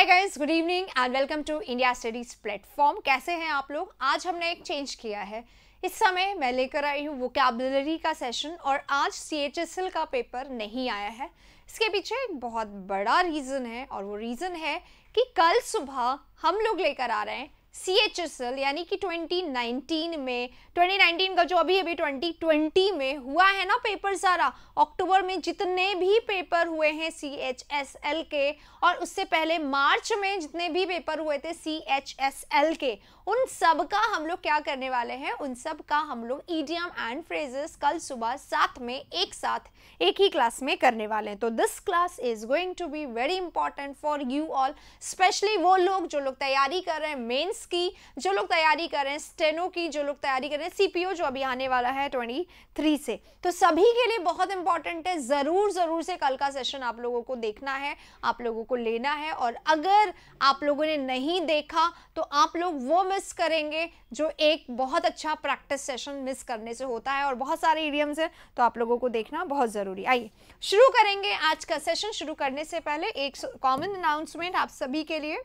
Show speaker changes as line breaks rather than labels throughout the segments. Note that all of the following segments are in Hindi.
Hi guys good evening and welcome to India studies platform कैसे हैं आप लोग आज हमने एक चेंज किया है इस समय मैं लेकर आई हूँ वोकेबलरी का सेशन और आज सी का पेपर नहीं आया है इसके पीछे एक बहुत बड़ा रीज़न है और वो रीज़न है कि कल सुबह हम लोग लेकर आ रहे हैं सी एच एस एल यानी कि 2019 में 2019 का जो अभी अभी 2020 में हुआ है ना पेपर सारा अक्टूबर में जितने भी पेपर हुए हैं सी एच एस एल के और उससे पहले मार्च में जितने भी पेपर हुए थे सी एच एस एल के उन सब का हम लोग क्या करने वाले हैं उन सब का हम लोग ईडीएम एंड फ्रेजेस कल सुबह साथ में एक साथ एक ही क्लास में करने वाले हैं तो this class is going to be very important for you all specially वो लोग जो लोग तैयारी कर रहे हैं मेन्स मेंस की जो लोग तैयारी कर रहे हैं स्टेनो की जो लोग तैयारी कर रहे हैं सीपीओ जो अभी आने वाला है ट्वेंटी थ्री से तो सभी के लिए बहुत इंपॉर्टेंट है ज़रूर ज़रूर से कल का सेशन आप लोगों को देखना है आप लोगों को लेना है और अगर आप लोगों ने नहीं देखा तो आप लोग वो मिस करेंगे जो एक बहुत अच्छा प्रैक्टिस सेशन मिस करने से होता है और बहुत सारे ईडियम्स हैं तो आप लोगों को देखना बहुत ज़रूरी आइए शुरू करेंगे आज का सेशन शुरू करने से पहले एक कॉमन अनाउंसमेंट आप सभी के लिए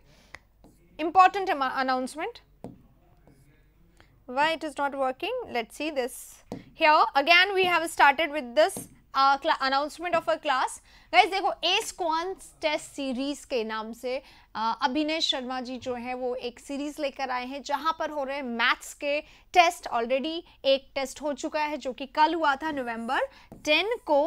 important announcement why it is not working let us see this here again we have started with this uh, announcement of a class guys देखो एस क्वांस टेस्ट सीरीज के नाम से अभिनय शर्मा जी जो है वो एक सीरीज लेकर आए हैं जहां पर हो रहे मैथ्स के टेस्ट ऑलरेडी एक टेस्ट हो चुका है जो कि कल हुआ था नवंबर 10 को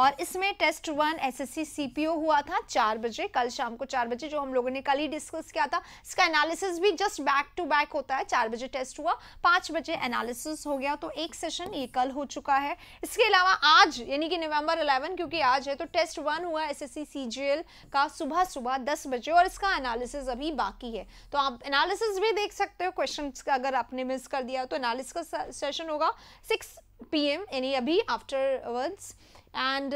और इसमें टेस्ट वन एसएससी सीपीओ हुआ था चार बजे कल शाम को चार बजे जो हम लोगों ने कल ही डिस्कस किया था इसका एनालिसिस भी जस्ट बैक टू बैक होता है चार बजे टेस्ट हुआ पाँच बजे एनालिसिस हो गया तो एक सेशन ये कल हो चुका है इसके अलावा आज यानी कि नवंबर अलेवन क्योंकि आज है तो टेस्ट वन वन हुआ एस सीजीएल का सुबह सुबह दस बजे और इसका एनालिसिस अभी बाकी है तो आप एनालिसिस भी देख सकते हो क्वेश्चन का अगर आपने मिस कर दिया तो एनालिसिस का सेशन होगा सिक्स पी एम यानी अभी आफ्टर वर्ड्स एंड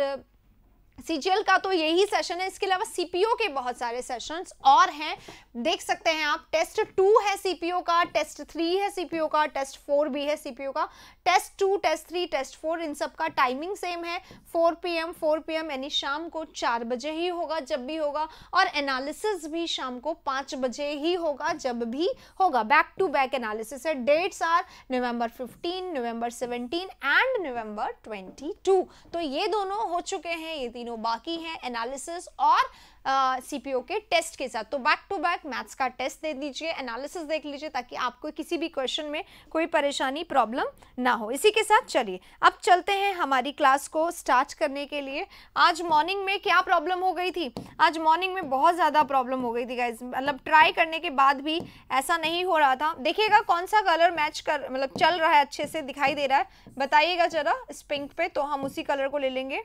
सी का तो यही सेशन है इसके अलावा सी के बहुत सारे सेशंस और हैं देख सकते हैं आप टेस्ट टू है सीपीओ का टेस्ट थ्री है सीपीओ का टेस्ट फोर भी है सीपीओ का test two test three test four इन सब का टाइमिंग सेम है फोर पीएम फोर पीएम यानी शाम को चार बजे ही होगा जब भी होगा और एनालिसिस भी शाम को पांच बजे ही होगा जब भी होगा बैक टू बैक एनालिसिस है dates are November 15, November 17 and November 22 तो ये दोनों हो चुके हैं ये तीनों बाकी हैं एनालिसिस और सीपीओ के टेस्ट के साथ तो बैक टू बैक मैथ्स का टेस्ट दे दीजिए एनालिसिस देख लीजिए ताकि आपको किसी भी क्वेश्चन में कोई परेशानी प्रॉब्लम ना हो इसी के साथ चलिए अब चलते हैं हमारी क्लास को स्टार्ट करने के लिए आज मॉर्निंग में क्या प्रॉब्लम हो गई थी आज मॉर्निंग में बहुत ज़्यादा प्रॉब्लम हो गई थी गाइज मतलब ट्राई करने के बाद भी ऐसा नहीं हो रहा था देखिएगा कौन सा कलर मैच कर मतलब चल रहा है अच्छे से दिखाई दे रहा है बताइएगा जरा इस पिंक पे तो हम उसी कलर को ले लेंगे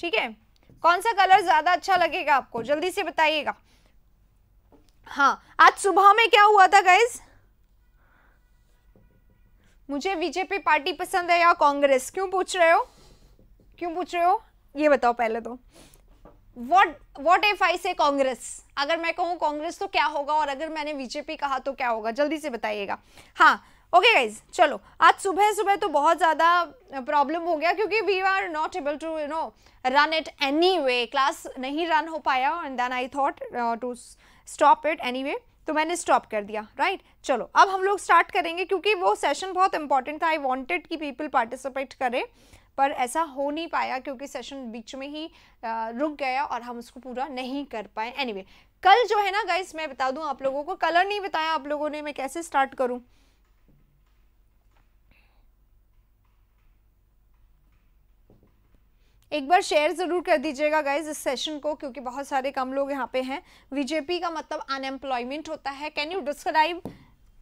ठीक है कौन सा कलर ज्यादा अच्छा लगेगा आपको जल्दी से बताइएगा हाँ आज सुबह में क्या हुआ था गाइज मुझे बीजेपी पार्टी पसंद है या कांग्रेस क्यों पूछ रहे हो क्यों पूछ रहे हो ये बताओ पहले तो वॉट वॉट एफ आई से कांग्रेस अगर मैं कहूँ कांग्रेस तो क्या होगा और अगर मैंने बीजेपी कहा तो क्या होगा जल्दी से बताइएगा हाँ ओके गाइज चलो आज सुबह सुबह तो बहुत ज़्यादा प्रॉब्लम हो गया क्योंकि we are not able to you know run it anyway class नहीं रन हो पाया and then I thought to stop it anyway तो मैंने स्टॉप कर दिया राइट right? चलो अब हम लोग स्टार्ट करेंगे क्योंकि वो सेशन बहुत इंपॉर्टेंट था आई वॉन्टेड कि पीपल पार्टिसिपेट करें पर ऐसा हो नहीं पाया क्योंकि सेशन बीच में ही रुक गया और हम उसको पूरा नहीं कर पाए एनी anyway, कल जो है ना गाइज़ मैं बता दूँ आप लोगों को कलर नहीं बताया आप लोगों ने मैं कैसे स्टार्ट करूँ एक बार शेयर ज़रूर कर दीजिएगा गाइज इस सेशन को क्योंकि बहुत सारे कम लोग यहाँ पे हैं बीजेपी का मतलब अनएम्प्लॉयमेंट होता है can you describe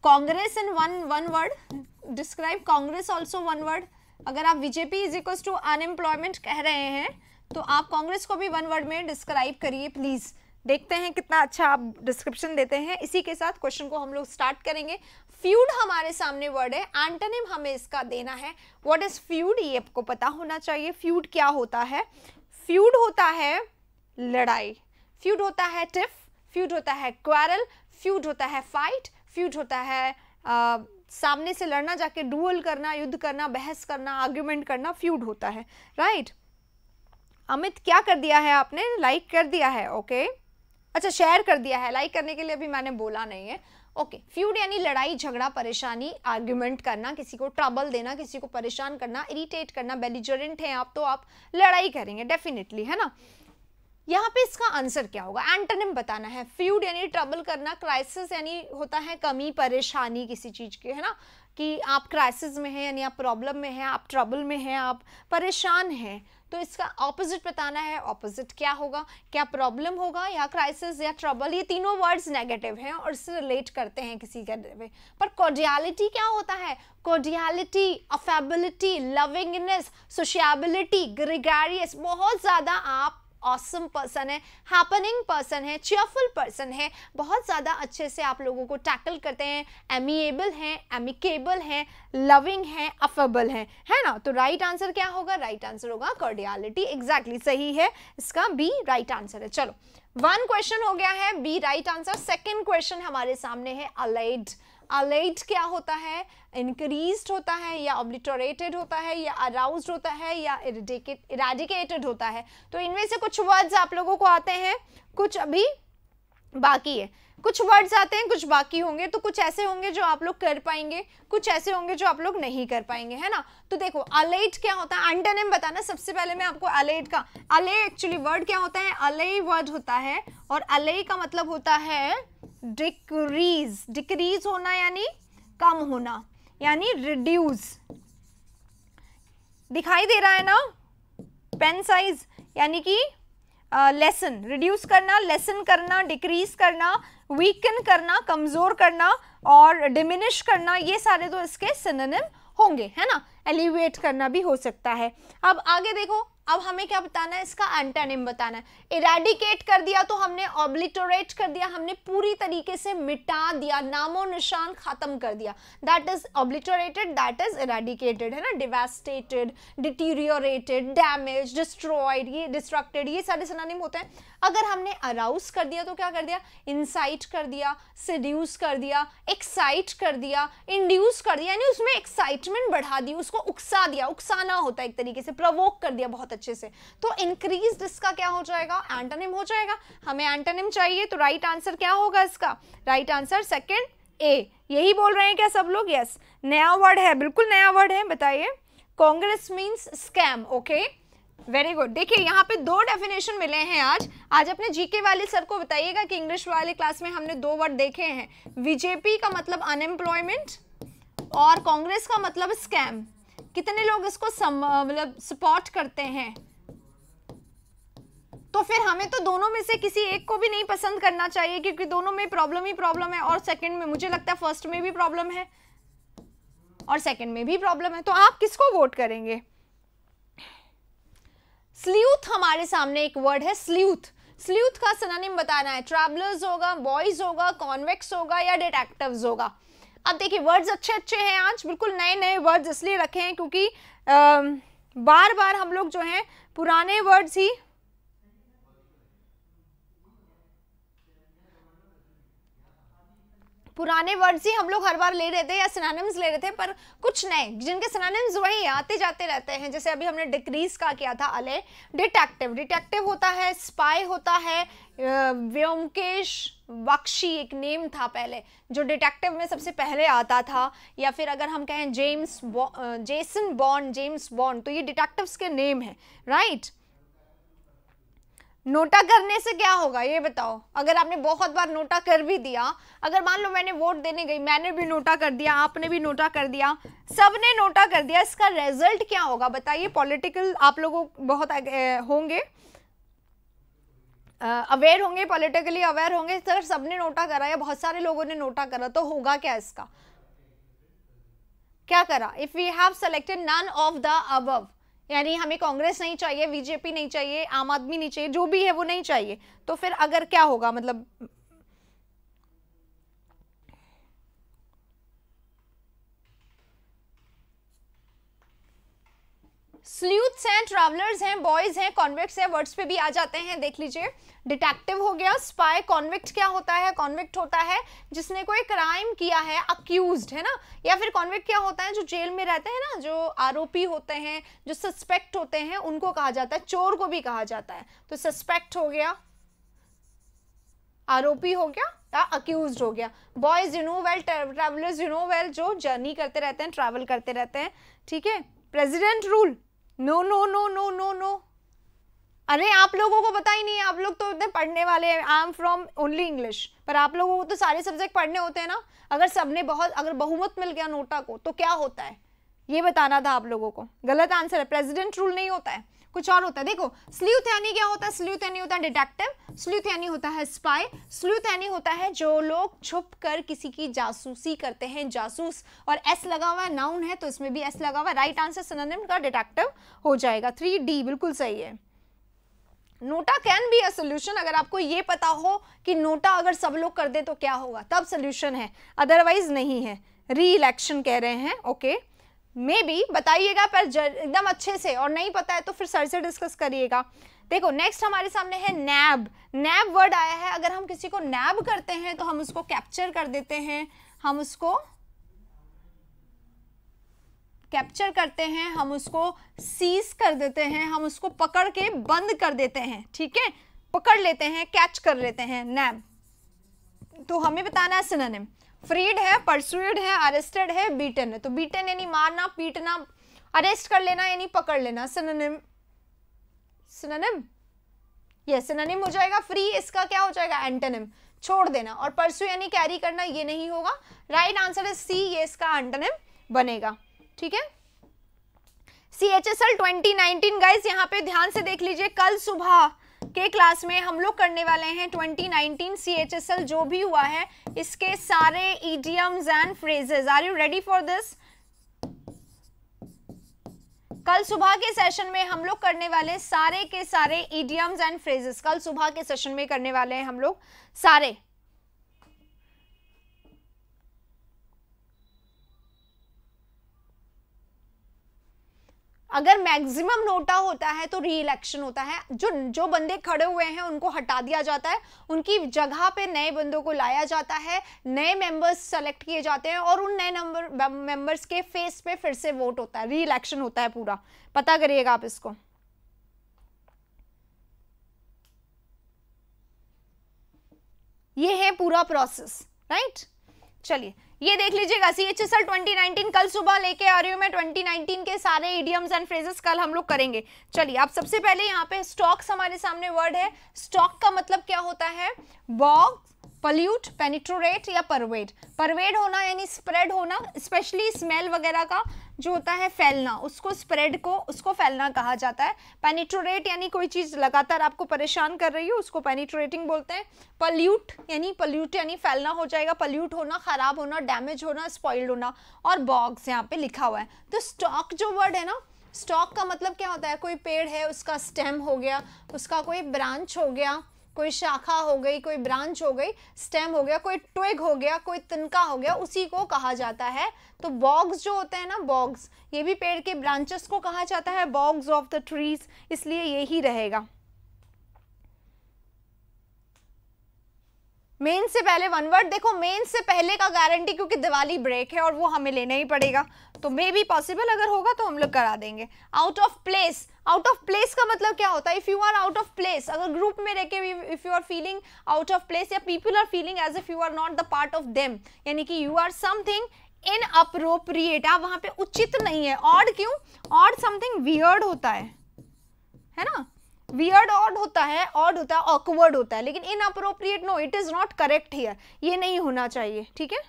Congress in one one word describe Congress also one word अगर आप BJP is equal to unemployment कह रहे हैं तो आप कांग्रेस को भी वन वर्ड में डिस्क्राइब करिए प्लीज़ देखते हैं कितना अच्छा आप डिस्क्रिप्शन देते हैं इसी के साथ क्वेश्चन को हम लोग स्टार्ट करेंगे फ्यूड हमारे सामने वर्ड है एंटनिम हमें इसका देना है व्हाट इज फ्यूड ये आपको पता होना चाहिए फ्यूड क्या होता है फ्यूड होता है लड़ाई फ्यूड होता है टिफ फ्यूड होता है क्वारल फ्यूड होता है फाइट फ्यूड होता है आ, सामने से लड़ना जाके डुअल करना युद्ध करना बहस करना आर्ग्यूमेंट करना फ्यूड होता है राइट right? अमित क्या कर दिया है आपने लाइक like कर दिया है ओके okay? अच्छा शेयर कर दिया है लाइक करने के लिए अभी मैंने बोला नहीं है ओके फ्यूड यानी लड़ाई झगड़ा परेशानी आर्ग्यूमेंट करना किसी को ट्रबल देना किसी को परेशान करना इरिटेट करना बेलिजरेंट है आप तो आप लड़ाई करेंगे डेफिनेटली है ना यहाँ पे इसका आंसर क्या होगा एंटोनिम बताना है फ्यूड यानी ट्रबल करना क्राइसिस यानी होता है कमी परेशानी किसी चीज़ की है ना कि आप क्राइसिस में हैं यानी आप प्रॉब्लम में हैं आप ट्रबल में हैं आप परेशान हैं तो इसका ऑपोजिट बताना है ऑपोजिट क्या होगा क्या प्रॉब्लम होगा या क्राइसिस या ट्रबल ये तीनों वर्ड्स नेगेटिव हैं और इससे रिलेट करते हैं किसी के पर कॉडियालिटी क्या होता है कॉडियालिटी अफेबिलिटी लविंगनेस सोशियाबिलिटी ग्रिगारियस बहुत ज़्यादा आप ऑसम पर्सन है हैपनिंग पर्सन है चेयरफुल पर्सन है बहुत ज़्यादा अच्छे से आप लोगों को टैकल करते हैं एमिएबल हैं एमिकेबल हैं लविंग हैं अफेबल हैं है ना तो राइट right आंसर क्या होगा राइट right आंसर होगा कॉर्डियालिटी एग्जैक्टली exactly, सही है इसका बी राइट आंसर है चलो वन क्वेश्चन हो गया है B right answer second question हमारे सामने है अलाइड अलेट क्या होता है इंक्रीज होता है या ऑब्लिटोरेटेड होता है या अराउज होता है या इराडिकेटेड होता है तो इनमें से कुछ वर्ड्स आप लोगों को आते हैं कुछ अभी बाकी है कुछ वर्ड्स आते हैं कुछ बाकी होंगे तो कुछ ऐसे होंगे जो आप लोग कर पाएंगे कुछ ऐसे होंगे जो आप लोग नहीं कर पाएंगे है ना तो देखो अलेट क्या होता है एंटोनिम बताना सबसे पहले मैं आपको अलेट का अले एक्चुअली वर्ड क्या होता है अले वर्ड होता है और अले का मतलब होता है डिक्रीज डिक्रीज होना यानी कम होना यानी रिड्यूज दिखाई दे रहा है ना पेन साइज यानी कि लेसन uh, रिड्यूस करना लेसन करना डिक्रीज करना वीकन करना कमज़ोर करना और डिमिनिश करना ये सारे तो इसके सिनोनिम होंगे है ना एलिवेट करना भी हो सकता है अब आगे देखो अब हमें क्या बताना है इसका एंटेनिम बताना है इरेडिकेट कर दिया तो हमने ऑब्लिटोरेट कर दिया हमने पूरी तरीके से मिटा दिया नामो निशान ख़त्म कर दिया that is obliterated that is eradicated है ना डिवेस्टेटेड डिटीरियोरेटेड डैमेज डिस्ट्रॉयड ये डिस्ट्रक्टेड ये सारे सनानिम होते हैं अगर हमने अराउज कर दिया तो क्या कर दिया इंसाइट कर दिया सड्यूस कर दिया एक्साइट कर दिया इंड्यूस कर दिया यानी उसमें एक्साइटमेंट बढ़ा दी उसको उकसा दिया उकसाना होता है एक तरीके से प्रवोक कर दिया बहुत अच्छे से तो इंक्रीज इसका क्या हो जाएगा एंटनिम हो जाएगा हमें एंटनिम चाहिए तो राइट आंसर क्या होगा इसका राइट आंसर सेकेंड ए यही बोल रहे हैं क्या सब लोग यस yes. नया वर्ड है बिल्कुल नया वर्ड है बताइए Congress means scam okay very good देखिए यहाँ पे दो डेफिनेशन मिले हैं आज आज अपने जीके वाले सर को बताइएगा कि इंग्लिश वाले क्लास में हमने दो वर्ड देखे हैं बीजेपी का मतलब अनएम्प्लॉयमेंट और कांग्रेस का मतलब स्कैम कितने लोग इसको मतलब सपोर्ट करते हैं तो फिर हमें तो दोनों में से किसी एक को भी नहीं पसंद करना चाहिए क्योंकि दोनों में प्रॉब्लम ही प्रॉब्लम है और सेकेंड में मुझे लगता है फर्स्ट में भी प्रॉब्लम है और सेकेंड में भी प्रॉब्लम है तो आप किसको वोट करेंगे स्ल्यूथ हमारे सामने एक वर्ड है स्ल्यूथ स्ल्यूथ का सनानिम बताना है ट्रैवलर्स होगा बॉयज होगा कॉन्वेक्स होगा या डिटेक्टिव होगा अब देखिए वर्ड्स अच्छे अच्छे हैं आज बिल्कुल नए नए वर्ड्स इसलिए रखे हैं क्योंकि आ, बार बार हम लोग जो हैं पुराने वर्ड्स ही पुराने वर्ड्स ही हम लोग हर बार ले रहे थे या सिनानिम्स ले रहे थे पर कुछ नए जिनके सिनानिम्स वही आते जाते रहते हैं जैसे अभी हमने डिक्रीज का किया था अले डिटेक्टिव डिटेक्टिव होता है स्पाई होता है व्योमकेश बख्शी एक नेम था पहले जो डिटेक्टिव में सबसे पहले आता था या फिर अगर हम कहें James Jason Bond James Bond तो ये डिटेक्टिव्स के नेम है राइट नोटा करने से क्या होगा ये बताओ अगर आपने बहुत बार नोटा कर भी दिया अगर मान लो मैंने वोट देने गई मैंने भी नोटा कर दिया आपने भी नोटा कर दिया सबने नोटा कर दिया इसका रिजल्ट क्या होगा बताइए पॉलिटिकल आप लोगों बहुत होंगे अवेयर होंगे पॉलिटिकली अवेयर होंगे सर सबने नोटा करा या बहुत सारे लोगों ने नोटा करा तो होगा क्या इसका क्या करा if you have selected none of the above यानी हमें कांग्रेस नहीं चाहिए बीजेपी नहीं चाहिए आम आदमी नहीं चाहिए जो भी है वो नहीं चाहिए तो फिर अगर क्या होगा मतलब स्ल्यूथ्स हैं ट्रैवलर्स हैं बॉयज हैं कॉन्विक्ट हैं वर्ड्स पे भी आ जाते हैं देख लीजिए डिटेक्टिव हो गया स्पाई कॉन्विक्ट क्या होता है कॉन्विक्ट होता है जिसने कोई क्राइम किया है अक्यूज है ना या फिर कॉन्विक्ट क्या होता है जो जेल में रहते हैं ना जो आरोपी होते हैं जो सस्पेक्ट होते हैं उनको कहा जाता है चोर को भी कहा जाता है तो सस्पेक्ट हो गया आरोपी हो गया या अक्यूज हो गया boys you know well travellers you know well जो जर्नी करते रहते हैं ट्रैवल करते रहते हैं ठीक है president rule no no no no no no अरे आप लोगों को पता ही नहीं है आप लोग तो इतने पढ़ने वाले हैं I am from only English पर आप लोगों को तो सारे सब्जेक्ट पढ़ने होते हैं ना अगर सबने बहुत अगर बहुमत मिल गया नोटा को तो क्या होता है ये बताना था आप लोगों को गलत आंसर है प्रेसिडेंट रूल नहीं होता है कुछ और होता है देखो स्ल्यूथ क्या होता है स्ल्यूथ होता है डिटेक्टिव स्ल्यूथ होता है स्पाई स्ल्यूथ होता है जो लोग छुप कर किसी की जासूसी करते हैं जासूस और एस लगा हुआ है नाउन है तो इसमें भी एस लगा हुआ है राइट आंसर सिनोनिम का डिटेक्टिव हो जाएगा थ्री डी बिल्कुल सही है NOTA can be a solution अगर आपको ये पता हो कि नोटा अगर सब लोग कर दे तो क्या होगा तब सोल्यूशन है अदरवाइज नहीं है री इलेक्शन कह रहे हैं ओके okay. मे बी बताइएगा पर एकदम अच्छे से और नहीं पता है तो फिर सर से डिस्कस करिएगा देखो नेक्स्ट हमारे सामने है नैब नैब वर्ड आया है अगर हम किसी को नैब करते हैं तो हम उसको कैप्चर कर देते हैं हम उसको कैप्चर करते हैं हम उसको सीज कर देते हैं हम उसको पकड़ के बंद कर देते हैं ठीक है पकड़ लेते हैं कैच कर लेते हैं नैब तो हमें बताना है सिनोनिम फ्रीड है परसुड है अरेस्टेड है बीटन है तो बीटन यानी मारना पीटना अरेस्ट कर लेना यानी पकड़ लेना सिनोनिम सिनोनिम यस सिनोनिम हो जाएगा फ्री इसका क्या हो जाएगा एंटोनिम छोड़ देना और परसु यानी कैरी करना ये नहीं होगा राइट आंसर इज सी ये इसका एंटोनिम बनेगा ठीक है C H S L twenty nineteen guys यहाँ पे ध्यान से देख लीजिए कल सुबह के क्लास में हम लोग करने वाले हैं 2019 CHSL जो भी हुआ है इसके सारे idioms and phrases. Are you ready for this कल सुबह के सेशन में हम लोग करने वाले सारे के सारे idioms एंड phrases. कल सुबह के सेशन में करने वाले हैं हम लोग सारे अगर मैक्सिमम नोटा होता है तो री इलेक्शन होता है जो जो बंदे खड़े हुए हैं उनको हटा दिया जाता है उनकी जगह पे नए बंदों को लाया जाता है नए मेंबर्स सेलेक्ट किए जाते हैं और उन नए नंबर मेंबर्स के फेस पे फिर से वोट होता है री इलेक्शन होता है पूरा पता करिएगा आप इसको ये है पूरा प्रोसेस राइट right? चलिए ये देख लीजिएगा C H S L twenty nineteen कल सुबह लेके आ रही हूँ मैं ट्वेंटी नाइनटीन के सारे इडियम्स एंड फ्रेजेस कल हम लोग करेंगे चलिए आप सबसे पहले यहाँ पे स्टॉक्स हमारे सामने वर्ड है स्टॉक का मतलब क्या होता है बॉक्स पल्यूट पेनिट्रोरेट या परवेड परवेड होना यानी स्प्रेड होना स्पेशली स्मेल वगैरह का जो होता है फैलना उसको स्प्रेड को उसको फैलना कहा जाता है पेनिट्रोरेट यानी कोई चीज़ लगातार आपको परेशान कर रही हो उसको पेनिट्रेटिंग बोलते हैं पल्यूट यानी पल्यूट यानी फैलना हो जाएगा पल्यूट होना ख़राब होना डैमेज होना स्पॉइल्ड होना और बॉक्स यहाँ पे लिखा हुआ है तो स्टॉक जो वर्ड है ना स्टॉक का मतलब क्या होता है कोई पेड़ है उसका स्टेम हो गया उसका कोई ब्रांच हो गया कोई शाखा हो गई कोई ब्रांच हो गई स्टेम हो गया कोई ट्विग हो गया कोई तिनका हो गया उसी को कहा जाता है तो बॉग्स जो होते हैं ना बॉग्स ये भी पेड़ के ब्रांचेस को कहा जाता है बॉग्स ऑफ द ट्रीज इसलिए यही रहेगा मेन से पहले वन वर्ड देखो मेन से पहले का गारंटी क्योंकि दिवाली ब्रेक है और वो हमें लेना ही पड़ेगा तो मे बी पॉसिबल अगर होगा तो हम लोग करा देंगे out of place out of place का मतलब क्या होता है if you are out of place अगर ग्रुप में रह के if you are feeling out of place या people are feeling as if you are not the part of them यानी कि you are something inappropriate आप वहाँ पे उचित नहीं है ऑड क्यों ऑड समथिंग वियर्ड होता है है ना वियर्ड ऑड होता है ऑड होता है ऑकवर्ड होता है लेकिन inappropriate no it is not correct here ये नहीं होना चाहिए ठीक है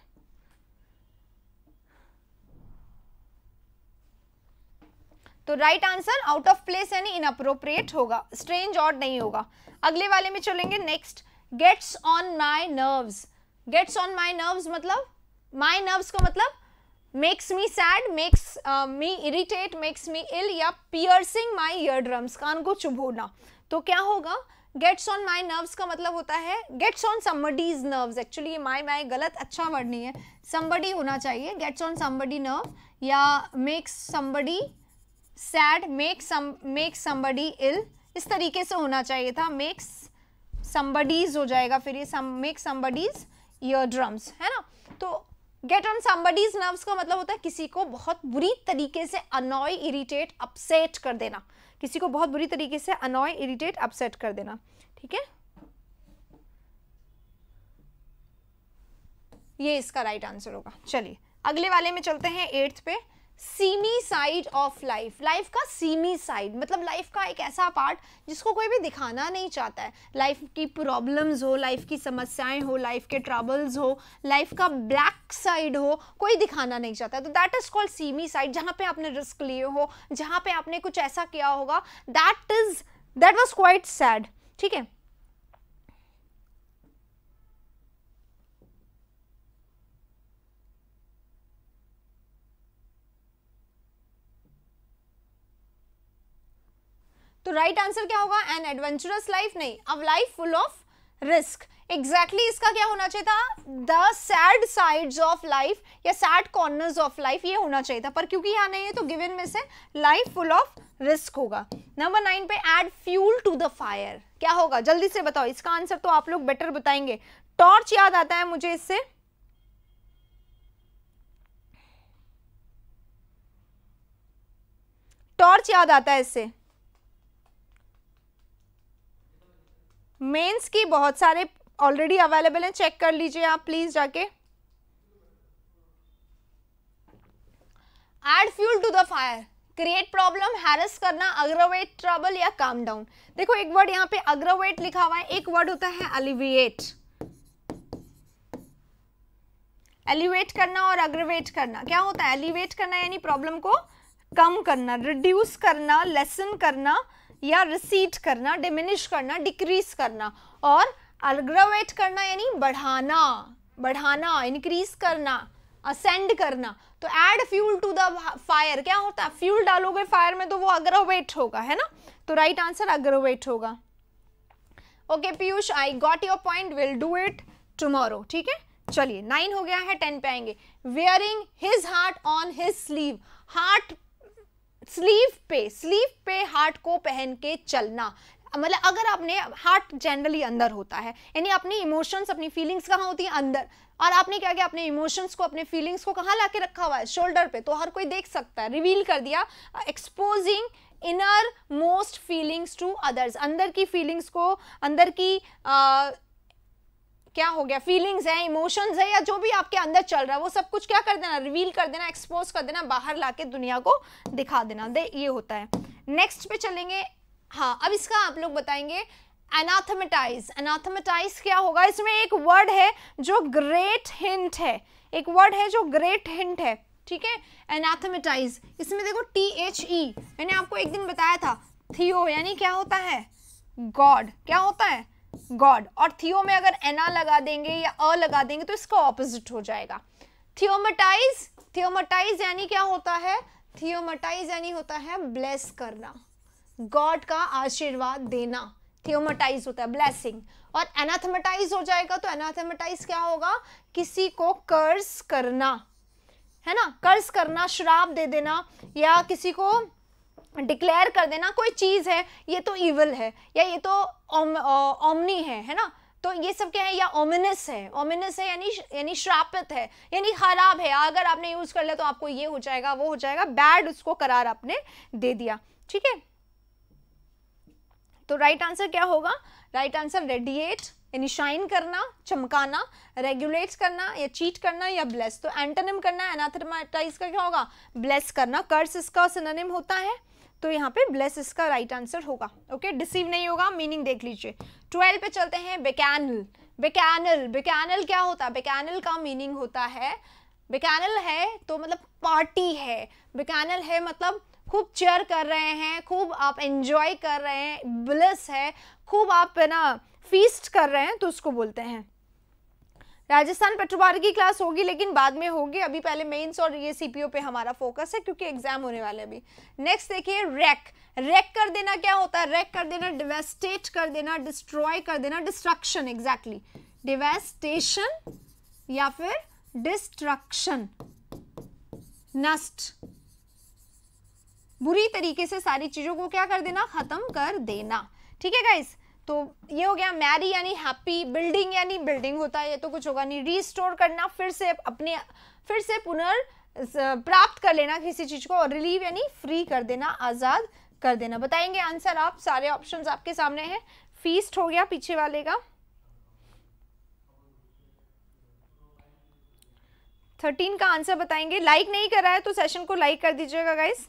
तो right answer out of place यानी इनअप्रोप्रिएट होगा स्ट्रेंज ऑड नहीं होगा अगले वाले में चलेंगे next gets on my nerves gets on my nerves मतलब माई नर्व्स का मतलब makes me sad makes me irritate makes me ill या पियर्सिंग माई ईयर ड्रम्स कान को चुभोना तो क्या होगा गेट्स ऑन माई नर्व्स का मतलब होता है gets on somebody's nerves actually ये माई माई गलत अच्छा वर्ड नहीं है सम्बडी होना चाहिए गेट्स ऑन सम्बडी नर्व या makes somebody sad make some make somebody ill इस तरीके से होना चाहिए था मेक्स सम्बडीज हो जाएगा फिर ये मेक सम्बडीज ईयर ड्रम्स है ना तो गेट ऑन सम्बडीज नर्व्स का मतलब होता है किसी को बहुत बुरी तरीके से अनॉय इरिटेट अपसेट कर देना किसी को बहुत बुरी तरीके से अनॉय इरिटेट अपसेट कर देना ठीक है ये इसका राइट आंसर होगा चलिए अगले वाले में चलते हैं एट्थ पे seamy side of life life का सीमी साइड मतलब लाइफ का एक ऐसा पार्ट जिसको कोई भी दिखाना नहीं चाहता है लाइफ की प्रॉब्लम्स हो लाइफ की समस्याएं हो लाइफ के ट्रबल्स हो लाइफ का ब्लैक साइड हो कोई दिखाना नहीं चाहता है तो that is called seamy side जहाँ पे आपने रिस्क लिए हो जहाँ पे आपने कुछ ऐसा किया होगा that is that was quite sad ठीक है तो राइट right आंसर क्या होगा एन एडवेंचरस लाइफ नहीं अब life full of risk exactly इसका क्या होना चाहिए था the sad side of life या सैड कॉर्नर ऑफ लाइफ ये होना चाहिए था पर क्योंकि यहाँ नहीं है तो गिवन में से लाइफ फुल ऑफ रिस्क होगा नंबर नाइन पे add fuel to the fire क्या होगा जल्दी से बताओ इसका आंसर तो आप लोग बेटर बताएंगे टॉर्च याद आता है मुझे इससे टॉर्च याद आता है इससे मेंस की बहुत सारे ऑलरेडी अवेलेबल हैं चेक कर लीजिए आप प्लीज जाके add fuel to the fire create problem harass करना अग्रवेट ट्रबल या काम डाउन देखो एक वर्ड यहाँ पे अग्रवेट लिखा हुआ है एक वर्ड होता है अलिविएट एलिवेट करना और अग्रवेट करना क्या होता है एलिवेट करना यानी प्रॉब्लम को कम करना रिड्यूस करना लेसन करना या रिसीट करना डिमिनिश करना डिक्रीज करना और अलग्रवेट करना यानी बढ़ाना बढ़ाना इंक्रीज करना असेंड करना तो add fuel to the fire क्या होता है फ्यूल डालोगे फायर में तो वो अग्रोवेट होगा है ना तो राइट आंसर अग्रोवेट होगा okay Piyush I got your point will do it tomorrow ठीक है चलिए नाइन हो गया है टेन पे आएंगे wearing his heart on his sleeve heart sleeve पे स्लीव पे हार्ट को पहन के चलना मतलब अगर आपने हार्ट जनरली अंदर होता है यानी अपनी इमोशंस अपनी फीलिंग्स कहाँ होती है अंदर और आपने क्या किया अपने इमोशंस को अपने फीलिंग्स को कहाँ ला के रखा हुआ है शोल्डर पे तो हर कोई देख सकता है रिवील कर दिया exposing innermost feelings to others अंदर की फीलिंग्स को अंदर की क्या हो गया फीलिंग्स है इमोशंस है या जो भी आपके अंदर चल रहा है वो सब कुछ क्या कर देना रिवील कर देना एक्सपोज कर देना बाहर ला के दुनिया को दिखा देना दे ये होता है नेक्स्ट पे चलेंगे हाँ अब इसका आप लोग बताएंगे एनाथमेटाइज एनाथमेटाइज क्या होगा इसमें एक वर्ड है जो ग्रेट हिंट है एक वर्ड है जो ग्रेट हिंट है ठीक है एनाथमेटाइज इसमें देखो टी एच ई मैंने आपको एक दिन बताया था थियो यानी क्या होता है गॉड क्या होता है गॉड और थियो में अगर एना लगा देंगे या अ लगा देंगे तो इसका ऑपोजिट हो जाएगा थियोमेटाइज थियोमेटाइज यानी क्या होता है थियोमेटाइज यानी होता है ब्लेस करना गॉड का आशीर्वाद देना थियोमेटाइज होता है ब्लेसिंग और एनाथमेटाइज हो जाएगा तो एनाथेमेटाइज क्या होगा किसी को कर्ज करना है ना कर्ज करना शराब दे देना या किसी को डिक्लेयर कर देना कोई चीज़ है ये तो ईवल है या ये तो ओमनी है है ना तो ये सब क्या है या ओमिनस है ओमिनस है यानी यानी श्रापित है यानी खराब है अगर आपने यूज़ कर लिया तो आपको ये हो जाएगा वो हो जाएगा बैड उसको करार आपने दे दिया ठीक है तो राइट आंसर क्या होगा राइट आंसर रेडिएट यानी शाइन करना चमकाना रेगुलेट करना या चीट करना या ब्लेस तो एंटोनिम करना एनाथरमाटाइज का क्या होगा ब्लेस करना कर्स इसका सिनोनिम होता है तो यहाँ पे ब्लेस इसका राइट आंसर होगा ओके डिसीव नहीं होगा मीनिंग देख लीजिए ट्वेल्व पे चलते हैं बेकैनल बेकैनल बेकैनल क्या होता है बेकैनल का मीनिंग होता है बेकैनल है तो मतलब पार्टी है बेकैनल है मतलब खूब चेयर कर रहे हैं खूब आप एंजॉय कर रहे हैं ब्लस है खूब आप ना फीस्ट कर रहे हैं तो उसको बोलते हैं राजस्थान पटवार की क्लास होगी लेकिन बाद में होगी अभी पहले मेन्स और ये सीपीओ पे हमारा फोकस है क्योंकि एग्जाम होने वाले अभी नेक्स्ट देखिए रैक रैक कर देना क्या होता है रैक कर देना डिवेस्टेट कर देना डिस्ट्रॉय कर देना डिस्ट्रक्शन एग्जैक्टली डिवेस्टेशन या फिर डिस्ट्रक्शन नष्ट बुरी तरीके से सारी चीजों को क्या कर देना खत्म कर देना ठीक है गाइस तो ये हो गया मैरी यानी हैप्पी बिल्डिंग यानी बिल्डिंग होता है ये तो कुछ होगा नहीं रीस्टोर करना फिर से अपने फिर से पुनर् प्राप्त कर लेना किसी चीज़ को और रिलीव यानी फ्री कर देना आज़ाद कर देना बताएंगे आंसर आप सारे ऑप्शंस आपके सामने हैं फीस्ट हो गया पीछे वाले का थर्टीन का आंसर बताएंगे लाइक नहीं कर रहा है तो सेशन को लाइक कर दीजिएगा गाइस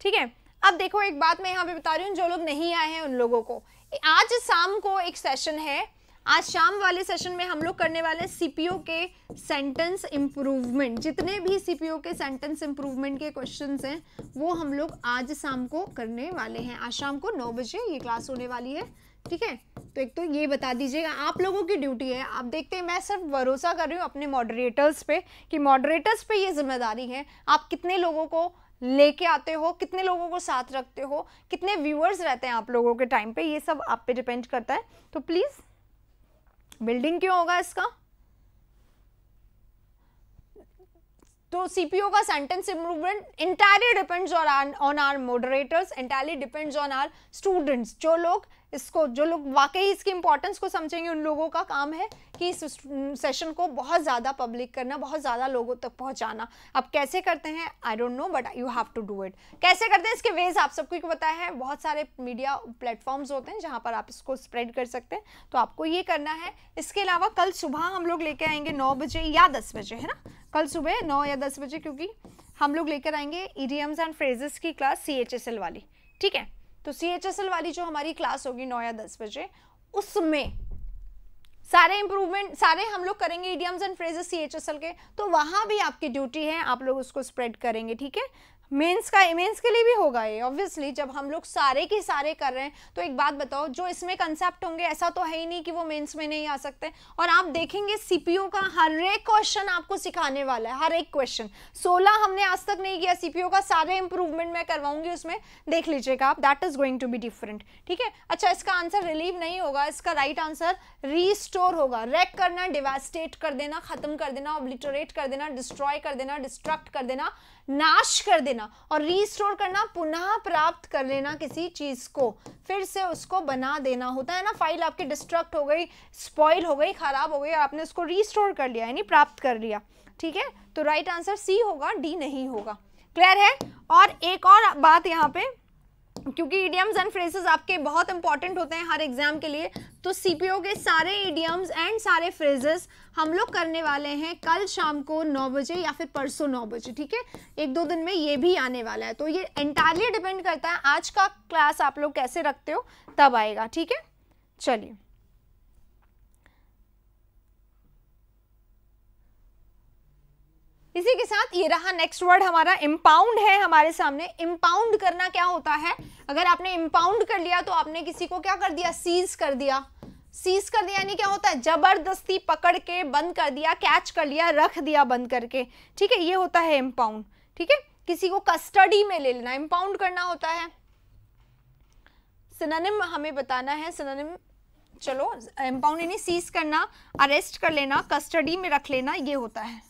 ठीक है अब देखो एक बात मैं यहाँ पे बता रही हूँ जो लोग नहीं आए हैं उन लोगों को आज शाम को एक सेशन है आज शाम वाले सेशन में हम लोग करने वाले सीपीओ के सेंटेंस इम्प्रूवमेंट जितने भी सीपीओ के सेंटेंस इम्प्रूवमेंट के क्वेश्चन हैं वो हम लोग आज शाम को करने वाले हैं आज शाम को नौ बजे ये क्लास होने वाली है ठीक है तो एक तो ये बता दीजिएगा आप लोगों की ड्यूटी है आप देखते हैं मैं सिर्फ भरोसा कर रही हूँ अपने मॉडरेटर्स पे कि मॉडरेटर्स पे ये जिम्मेदारी है आप कितने लोगों को लेके आते हो कितने लोगों को साथ रखते हो कितने व्यूअर्स रहते हैं आप लोगों के टाइम पे ये सब आप पे डिपेंड करता है तो प्लीज़ बिल्डिंग क्यों होगा इसका तो सीपीओ का sentence improvement entirely depends on our on our moderators entirely depends on our students जो लोग इसको जो लोग वाकई इसकी इंपॉर्टेंस को समझेंगे उन लोगों का काम है कि इस सेशन को बहुत ज़्यादा पब्लिक करना बहुत ज़्यादा लोगों तक पहुंचाना अब कैसे करते हैं I don't know but you have to do it कैसे करते हैं इसके वेज आप सबको पता है बहुत सारे मीडिया प्लेटफॉर्म्स होते हैं जहाँ पर आप इसको स्प्रेड कर सकते हैं तो आपको ये करना है इसके अलावा कल सुबह हम लोग लेके आएंगे नौ बजे या दस बजे है ना कल सुबह नौ या दस बजे क्योंकि हम लोग लेकर आएंगे ईडियम्स एंड फ्रेजेस की क्लास सी वाली ठीक है तो सी एच एस एल वाली जो हमारी क्लास होगी नौ या दस बजे उसमें सारे इंप्रूवमेंट सारे हम लोग करेंगे idioms and phrases C H S L के तो वहाँ भी आपकी ड्यूटी है आप लोग उसको स्प्रेड करेंगे ठीक है मेंस का मेंस के लिए भी होगा ये ऑब्वियसली जब हम लोग सारे के सारे कर रहे हैं तो एक बात बताओ जो इसमें कंसेप्ट होंगे ऐसा तो है ही नहीं कि वो मेंस में नहीं आ सकते और आप देखेंगे सीपीओ का हर एक क्वेश्चन आपको सिखाने वाला है हर एक क्वेश्चन सोलह हमने आज तक नहीं किया सीपीओ का सारे इंप्रूवमेंट मैं करवाऊंगी उसमें देख लीजिएगा आप that is going to be different ठीक है अच्छा इसका आंसर रिलीव नहीं होगा इसका राइट आंसर रीस्टोर होगा रेक करना डिवेस्टेट कर देना खत्म कर देना ऑब्लिटोरेट कर देना डिस्ट्रॉय कर देना डिस्ट्रक्ट कर देना नाश कर देना और रीस्टोर करना पुनः प्राप्त कर लेना किसी चीज़ को फिर से उसको बना देना होता है ना फाइल आपकी डिस्ट्रक्ट हो गई स्पॉइल हो गई ख़राब हो गई और आपने उसको रीस्टोर कर लिया यानी प्राप्त कर लिया ठीक है तो राइट आंसर सी होगा डी नहीं होगा क्लियर है और एक और बात यहाँ पे क्योंकि ईडियम्स एंड फ्रेजेस आपके बहुत इंपॉर्टेंट होते हैं हर एग्जाम के लिए तो सीपीओ के सारे ईडियम्स एंड सारे फ्रेजेस हम लोग करने वाले हैं कल शाम को नौ बजे या फिर परसों नौ बजे ठीक है एक दो दिन में ये भी आने वाला है तो ये एंटायरली डिपेंड करता है आज का क्लास आप लोग कैसे रखते हो तब आएगा ठीक है चलिए इसी के साथ ये रहा नेक्स्ट वर्ड हमारा इम्पाउंड है हमारे सामने इम्पाउंड करना क्या होता है अगर आपने इम्पाउंड कर लिया तो आपने किसी को क्या कर दिया सीज कर दिया सीज कर दिया यानी क्या होता है जबरदस्ती पकड़ के बंद कर दिया कैच कर लिया रख दिया बंद करके ठीक है ये होता है इम्पाउंड ठीक है किसी को कस्टडी में ले लेना इम्पाउंड करना होता है सिनोनिम हमें बताना है सिनोनिम चलो इम्पाउंड यानी सीज करना अरेस्ट कर लेना कस्टडी में रख लेना ये होता है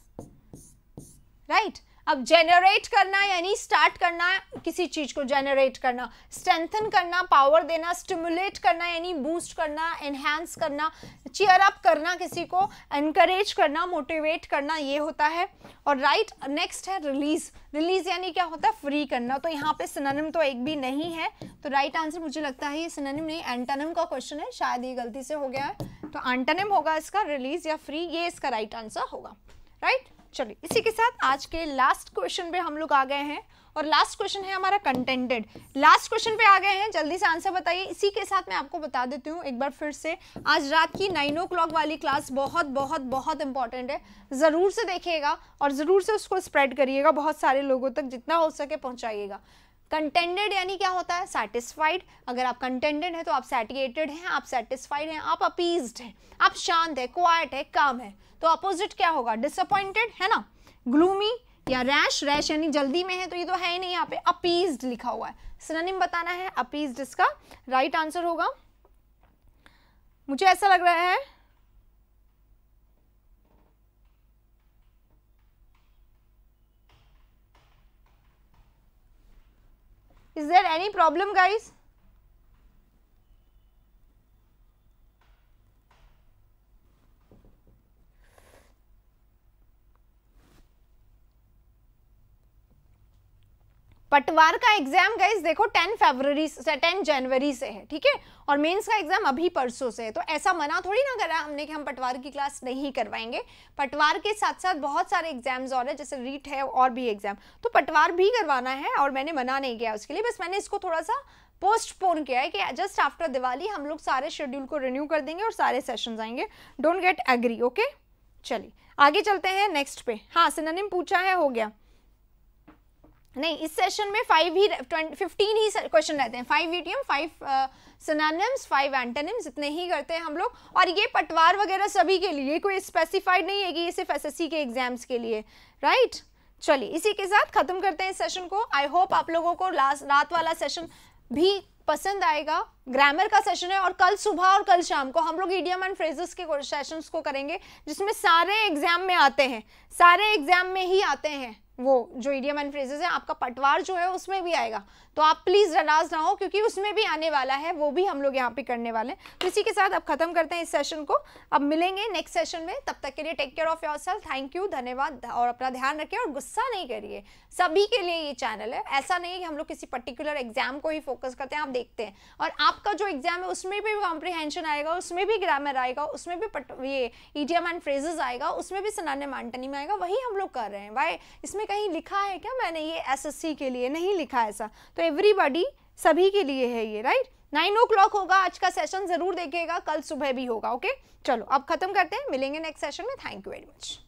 राइट right? अब जेनरेट करना यानी स्टार्ट करना किसी चीज को जेनरेट करना स्ट्रेंथन करना पावर देना स्टिमुलेट करना यानी बूस्ट करना एनहेंस करना चेयर अप करना किसी को एनकरेज करना मोटिवेट करना ये होता है और राइट right, नेक्स्ट है रिलीज रिलीज यानी क्या होता है फ्री करना तो यहाँ पे सिनोनिम तो एक भी नहीं है तो राइट right आंसर मुझे लगता है ये सिनोनिम नहीं एंटनम का क्वेश्चन है शायद ये गलती से हो गया है तो एंटानिम होगा इसका रिलीज या फ्री ये इसका राइट right आंसर होगा राइट right? चलिए इसी के साथ आज के लास्ट क्वेश्चन पे हम लोग आ गए हैं और लास्ट क्वेश्चन है हमारा कंटेंटेड लास्ट क्वेश्चन पे आ गए हैं जल्दी से आंसर बताइए इसी के साथ मैं आपको बता देती हूँ एक बार फिर से आज रात की नाइन ओ क्लॉक वाली क्लास बहुत बहुत बहुत इंपॉर्टेंट है ज़रूर से देखिएगा और ज़रूर से उसको स्प्रेड करिएगा बहुत सारे लोगों तक जितना हो सके पहुँचाइएगा कंटेंडेड यानी क्या होता है सेटिस्फाइड अगर आप कंटेंडेड हैं तो आप सेटिएटेड हैं आप सेटिस्फाइड हैं आप अपीज हैं आप शांत है क्वाइट है काम है तो अपोजिट क्या होगा डिसअपॉइंटेड है ना ग्लूमी या रैश रैश यानी जल्दी में है तो ये तो है ही नहीं यहाँ पे अपीज लिखा हुआ है सिनोनिम बताना है अपीज इसका राइट आंसर होगा मुझे ऐसा लग रहा है Is there any problem guys? पटवार का एग्जाम गाइज देखो 10 फरवरी से 10 जनवरी से है ठीक है और मेंस का एग्जाम अभी परसों से है तो ऐसा मना थोड़ी ना करा हमने कि हम पटवार की क्लास नहीं करवाएंगे पटवार के साथ साथ बहुत सारे एग्जाम्स और है जैसे रीट है और भी एग्जाम तो पटवार भी करवाना है और मैंने मना नहीं किया उसके लिए बस मैंने इसको थोड़ा सा पोस्टपोन किया है कि जस्ट आफ्टर दिवाली हम लोग सारे शेड्यूल को रिन्यू कर देंगे और सारे सेशन आएंगे डोंट गेट एग्री ओके चलिए आगे चलते हैं नेक्स्ट पे हाँ सिनानिम पूछा है हो गया नहीं इस सेशन में फाइव ही फिफ्टीन ही क्वेश्चन रहते हैं five idioms five synonyms five antonyms इतने ही करते हैं हम लोग और ये पटवार वगैरह सभी के लिए कोई स्पेसिफाइड नहीं है कि ये सिर्फ एस के एग्जाम्स के लिए राइट right? चलिए इसी के साथ ख़त्म करते हैं इस सेशन को आई होप आप लोगों को लास्ट रात वाला सेशन भी पसंद आएगा ग्रामर का सेशन है और कल सुबह और कल शाम को हम लोग ईडियम एंड फ्रेजेस के सेशंस को करेंगे जिसमें सारे एग्जाम में आते हैं सारे एग्जाम में ही आते हैं वो जो ईडियम एंड फ्रेजेस है आपका पटवार जो है उसमें भी आएगा तो आप प्लीज़ नाराज ना हो क्योंकि उसमें भी आने वाला है वो भी हम लोग यहाँ पे करने वाले हैं तो इसी के साथ अब खत्म करते हैं इस सेशन को अब मिलेंगे नेक्स्ट सेशन में तब तक के लिए take care of yourself thank you धन्यवाद और अपना ध्यान रखें और गुस्सा नहीं करिए सभी के लिए ये चैनल है ऐसा नहीं है कि हम लोग किसी पर्टिकुलर एग्जाम को ही फोकस करते हैं आप देखते हैं और आपका जो एग्जाम है उसमें भी कॉम्प्रिहेंशन आएगा उसमें भी ग्रामर आएगा उसमें भी ये ईडियम एंड फ्रेजेस आएगा उसमें भी सनान्य मानटनी में आएगा वही हम लोग कर रहे हैं भाई इसमें कहीं लिखा है क्या मैंने ये एस के लिए नहीं लिखा ऐसा तो एवरीबॉडी सभी के लिए है ये राइट नाइन ओ क्लॉक होगा आज का सेशन जरूर देखिएगा कल सुबह भी होगा ओके चलो अब खत्म करते हैं मिलेंगे नेक्स्ट सेशन में थैंक यू वेरी मच